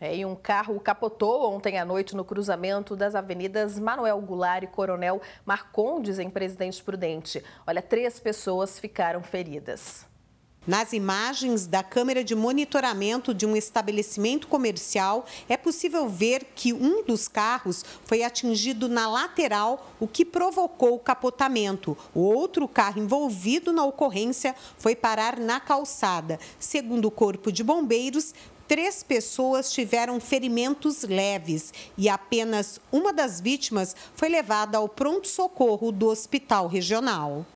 É, e um carro capotou ontem à noite no cruzamento das avenidas Manuel Goulart e Coronel Marcondes, em Presidente Prudente. Olha, três pessoas ficaram feridas. Nas imagens da câmera de monitoramento de um estabelecimento comercial, é possível ver que um dos carros foi atingido na lateral, o que provocou o capotamento. O outro carro envolvido na ocorrência foi parar na calçada. Segundo o Corpo de Bombeiros, três pessoas tiveram ferimentos leves e apenas uma das vítimas foi levada ao pronto-socorro do hospital regional.